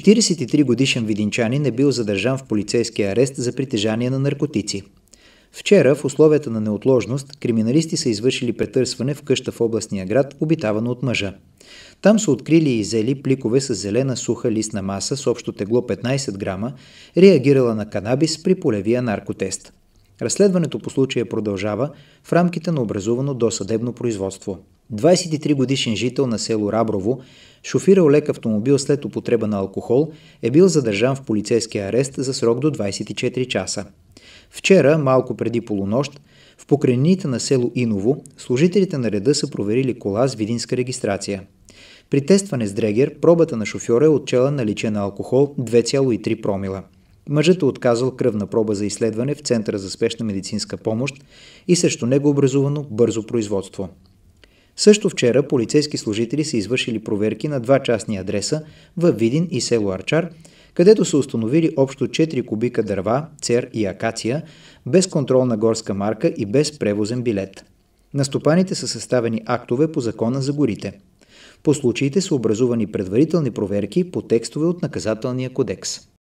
43 годишен видинчанин е бил задържан в полицейския арест за притежание на наркотици. Вчера, в условията на неотложност, криминалисти са извършили претърсване в къща в областния град, обитавана от мъжа. Там са открили и зели пликове с зелена суха листна маса с общо тегло 15 грама, реагирала на канабис при полевия наркотест. Разследването по случая продължава в рамките на образувано досъдебно производство. 23 годишен жител на село Раброво, шофирал лек автомобил след употреба на алкохол, е бил задържан в полицейския арест за срок до 24 часа. Вчера, малко преди полунощ, в покрайнините на село Иново, служителите на реда са проверили кола с видинска регистрация. При тестване с дрегер, пробата на шофьора е отчела наличие на алкохол 2,3 промила. Мъжът е отказал кръвна проба за изследване в Центъра за спешна медицинска помощ и срещу него е образувано бързо производство. Също вчера полицейски служители са извършили проверки на два частни адреса в Видин и село Арчар, където са установили общо 4 кубика дърва, цер и акация, без контролна горска марка и без превозен билет. На стопаните са съставени актове по закона за горите. По случаите са образувани предварителни проверки по текстове от наказателния кодекс.